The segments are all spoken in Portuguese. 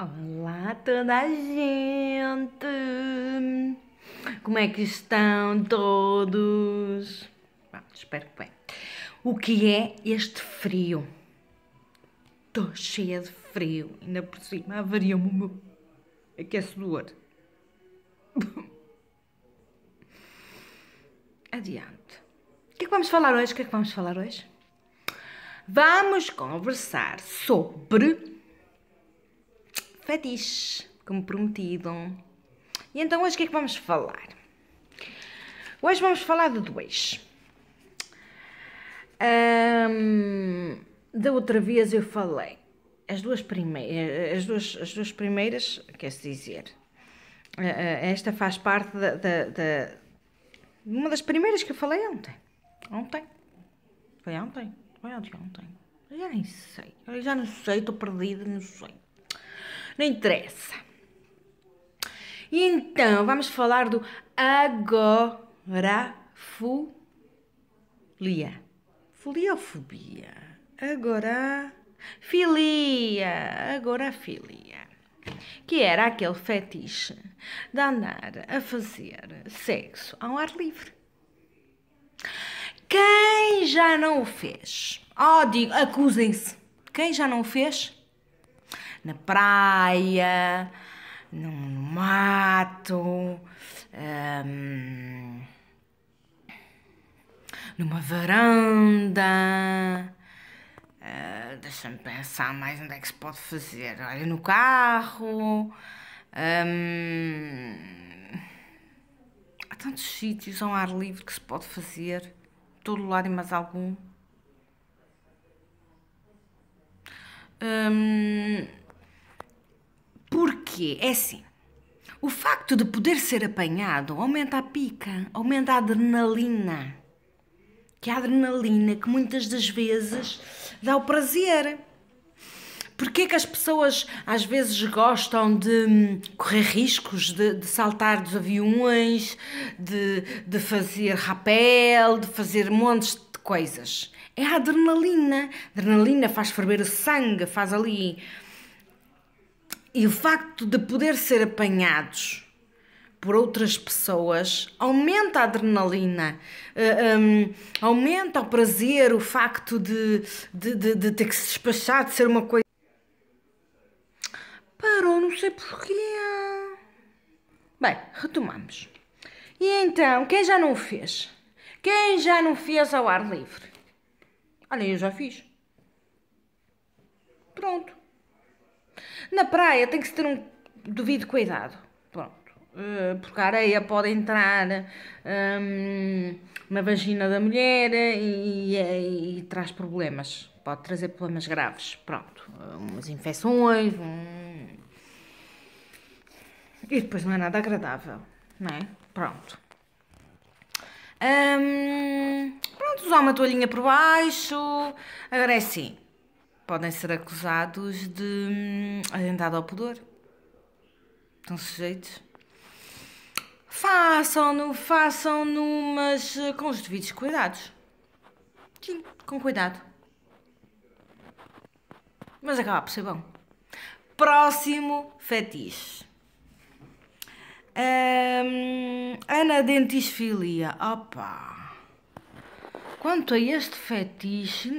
Olá toda a gente! Como é que estão todos? Bom, espero que bem. O que é este frio? Estou cheia de frio, ainda por cima avaria-me o meu aquecedor. Adiante. O que é que vamos falar hoje? O que é que vamos falar hoje? Vamos conversar sobre fetiche, como prometido. E então hoje o que é que vamos falar? Hoje vamos falar de dois. Um, da outra vez eu falei as duas primeiras, as duas, as duas primeiras, quer-se dizer, esta faz parte da, da, uma das primeiras que eu falei ontem. Ontem? Foi ontem? Foi ontem, ontem. Eu já nem sei. Eu já não sei, estou perdida, não sei. Não interessa. então, vamos falar do agorafolia. Foliofobia. ou Agora. Filia! Agorafilia. Que era aquele fetiche de andar a fazer sexo ao ar livre. Quem já não o fez? Oh, digo, acusem-se. Quem já não o fez? na praia, no mato, ehm, numa varanda. Uh, Deixa-me pensar mais onde é que se pode fazer. Olha, no carro. Ehm, há tantos sítios ao ar livre que se pode fazer. Todo lado e mais algum. Ehm, é assim. O facto de poder ser apanhado aumenta a pica, aumenta a adrenalina. Que é a adrenalina que muitas das vezes dá o prazer. Porquê que as pessoas às vezes gostam de hum, correr riscos, de, de saltar dos aviões, de, de fazer rapel, de fazer montes de coisas? É a adrenalina. A adrenalina faz ferver o sangue, faz ali e o facto de poder ser apanhados por outras pessoas aumenta a adrenalina, uh, eh, um, aumenta o prazer, o facto de, de, de, de ter que se despachar, de ser uma coisa. Parou, não sei porquê. Bem, retomamos. E então, quem já não o fez? Quem já não fez ao ar livre? Olha, eu já fiz. Pronto. Na praia tem que se ter um devido cuidado. Pronto. Eh, porque a areia pode entrar na ehm, vagina da mulher e, e, eh, e traz problemas. Pode trazer problemas graves. Pronto. Umas infecções. Um... E depois não é nada agradável. Não é? Pronto. Ehm, pronto, usar uma toalhinha por baixo. Agora é assim podem ser acusados de hum, atentado ao pudor. Estão sujeitos. Façam-no, façam-no, mas eh, com os devidos cuidados. Sim, com cuidado. Mas acaba por ser bom. Próximo fetiche. Um, Ana Dentisfilia. Opa! Quanto a este fetiche,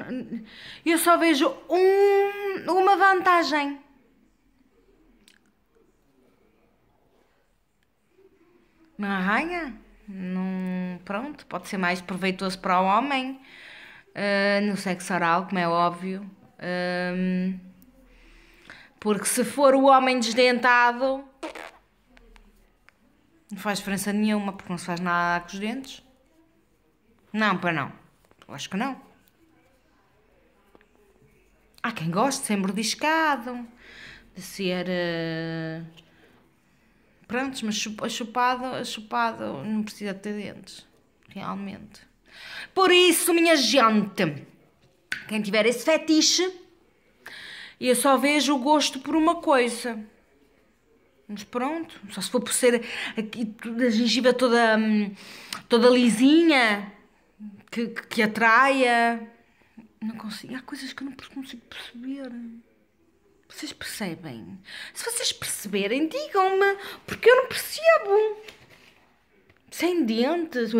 eu só vejo um, uma vantagem. Uma arranha? pronto, pode ser mais proveitoso para o homem. Uh, no sexo oral, como é óbvio. Um, porque se for o homem desdentado, não faz diferença nenhuma, porque não se faz nada com os dentes. Não, para não. Eu acho que não. Há quem goste de ser mordiscado, de ser. Eh, Prontos, mas chupado, chupado não precisa ter dentes, realmente. Por isso, minha gente, quem tiver esse fetiche, eu só vejo o gosto por uma coisa. Mas pronto, só se for por ser aqui, a gengiva toda, hum, toda lisinha, que, que atraia. Não consigo. Há coisas que eu não consigo perceber. Vocês percebem? Se vocês perceberem, digam-me, porque eu não percebo. Sem dentes.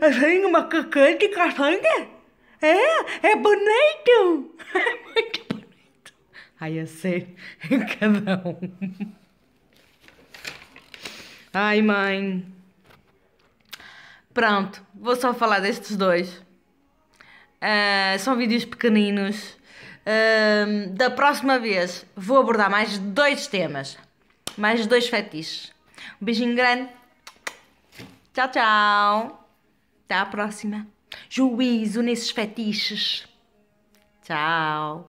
Assim, uma cacete castanha. É, é bonito. É muito bonito. Ai, a ser cada um. Ai, mãe. Pronto, vou só falar destes dois. Uh, são vídeos pequeninos. Uh, da próxima vez vou abordar mais dois temas, mais dois fetiches. Um beijinho grande. Tchau, tchau. Até à próxima. Juízo nesses fetiches. Tchau.